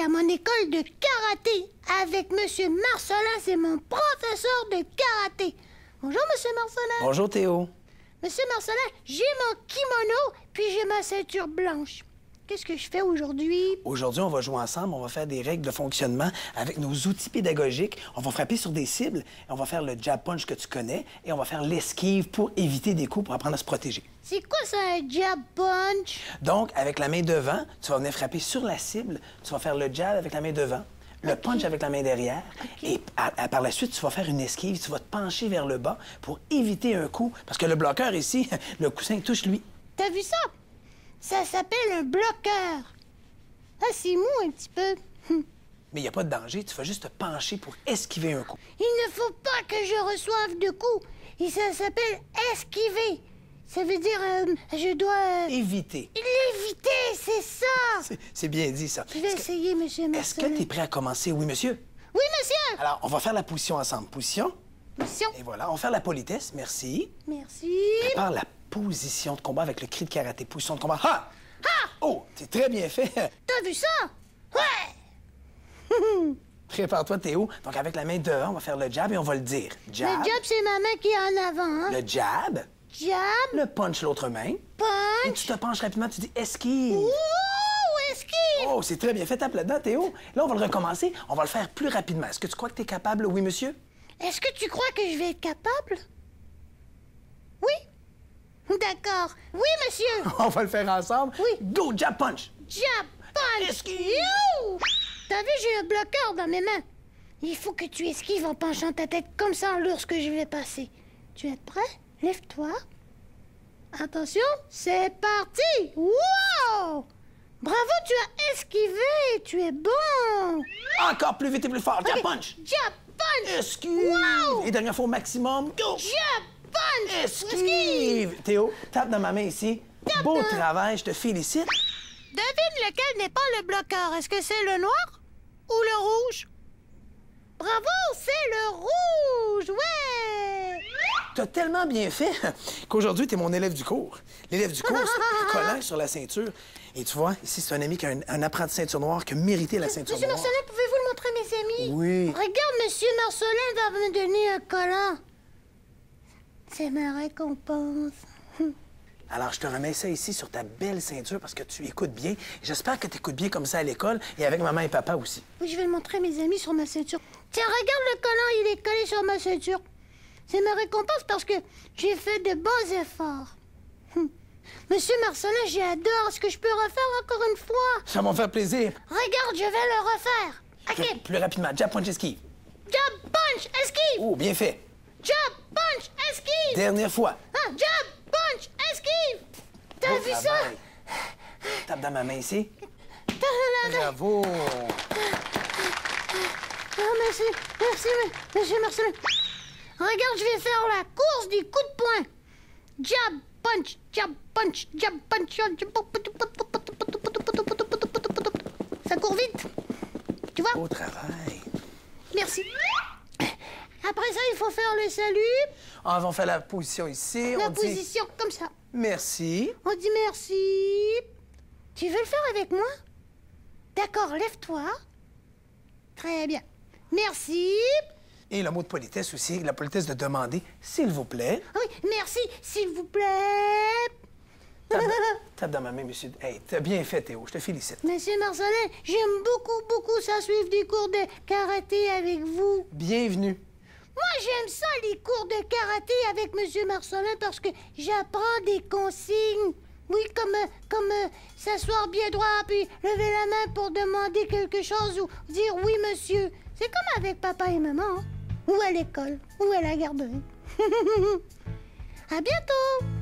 à mon école de karaté avec Monsieur Marcelin, c'est mon professeur de karaté. Bonjour Monsieur Marcelin. Bonjour Théo. Monsieur Marcelin, j'ai mon kimono puis j'ai ma ceinture blanche. Qu'est-ce que je fais aujourd'hui? Aujourd'hui, on va jouer ensemble, on va faire des règles de fonctionnement avec nos outils pédagogiques. On va frapper sur des cibles, on va faire le jab punch que tu connais et on va faire l'esquive pour éviter des coups pour apprendre à se protéger. C'est quoi ça, un jab punch? Donc, avec la main devant, tu vas venir frapper sur la cible, tu vas faire le jab avec la main devant, le punch avec la main derrière. Et par la suite, tu vas faire une esquive, tu vas te pencher vers le bas pour éviter un coup. Parce que le bloqueur ici, le coussin touche lui. T'as vu ça? Ça s'appelle un bloqueur. Ah, c'est mou un petit peu. Mais il n'y a pas de danger, tu vas juste te pencher pour esquiver un coup. Il ne faut pas que je reçoive de coups. Et ça s'appelle esquiver. Ça veut dire, euh, je dois... Éviter. Euh, Éviter. L'éviter, c'est ça! C'est bien dit, ça. Je vais essayer, monsieur Est-ce que tu es prêt à commencer? Oui, monsieur? Oui, monsieur! Alors, on va faire la position ensemble. Position? Position. Et voilà, on va faire la politesse. Merci. Merci. Prépare la position de combat avec le cri de karaté. Position de combat. Ha! Ha! Oh, c'est très bien fait. T'as vu ça? Ouais! Prépare-toi, Théo. Donc, avec la main devant, on va faire le jab et on va le dire. Jab. Le jab, c'est ma main qui est en avant. Hein? Le jab. Jab. Le punch, l'autre main. Punch. Et tu te penches rapidement, tu dis esquive. Ouh! Oh, c'est très bien fait. Tape là-dedans, Théo. Là, on va le recommencer. On va le faire plus rapidement. Est-ce que tu crois que tu es capable, oui, monsieur? Est-ce que tu crois que je vais être capable? Oui. D'accord. Oui, monsieur. On va le faire ensemble. Oui. Go, jab punch. Jab punch. Esquive. T'as vu, j'ai un bloqueur dans mes mains. Il faut que tu esquives en penchant ta tête comme ça en l'ours que je vais passer. Tu es prêt? Lève-toi. Attention, c'est parti. Wow! Bravo, tu as esquivé. Tu es bon. Encore plus vite et plus fort. Jab punch. Jab punch. Esquive. Wow! Et dernière fois au maximum. Go. Jab Esquive! Théo, tape dans ma main ici. Beau travail, je te félicite. Devine lequel n'est pas le bloqueur. Est-ce que c'est le noir ou le rouge? Bravo, c'est le rouge! Ouais! T'as tellement bien fait qu'aujourd'hui, t'es mon élève du cours. L'élève du cours, collant sur la ceinture. Et tu vois, ici, c'est un ami qui a un, apprenti ceinture noire qui méritait la ceinture monsieur Marcelin, pouvez-vous le montrer mes amis? Oui. Regarde, Monsieur Marcelin va me donner un collant. C'est ma récompense. Alors, je te remets ça ici sur ta belle ceinture parce que tu écoutes bien. J'espère que tu écoutes bien comme ça à l'école et avec maman et papa aussi. Oui, je vais le montrer à mes amis sur ma ceinture. Tiens, regarde le collant, il est collé sur ma ceinture. C'est ma récompense parce que j'ai fait de beaux efforts. Hum. Monsieur Marcelin, j'adore. ce que je peux refaire encore une fois? Ça m'en fait plaisir. Regarde, je vais le refaire. OK. plus rapidement. Jab, punch, esquive. Jab, punch, esquive. Oh, bien fait. Jab, punch, esquive. Dernière fois. Ah, jab, punch, esquive. T'as vu ça? Tape dans ma main ici. Bravo. Merci! merci, merci, merci! Regarde, je vais faire la course du coup de poing. Jab, punch, jab, punch, jab, punch, Ça court vite. Tu vois? Au travail. Merci. Après ça, il faut faire le salut. Ah, on va faire la position ici. La position comme ça. Merci. On dit merci. Tu veux le faire avec moi D'accord, lève-toi. Très bien. Merci. Et le mot de politesse aussi, la politesse de demander s'il vous plaît. Ah oui, merci, s'il vous plaît. Tape, dans ma main, monsieur. Hey, t'as bien fait, Théo. Je te félicite. Monsieur Marcelin, j'aime beaucoup, beaucoup ça suivre des cours de karaté avec vous. Bienvenue. Moi, j'aime ça, les cours de karaté avec Monsieur Marcelin, parce que j'apprends des consignes. Oui, comme, comme euh, s'asseoir bien droit, puis lever la main pour demander quelque chose ou dire oui, monsieur. C'est comme avec papa et maman, hein. ou à l'école, ou à la garderie. à bientôt!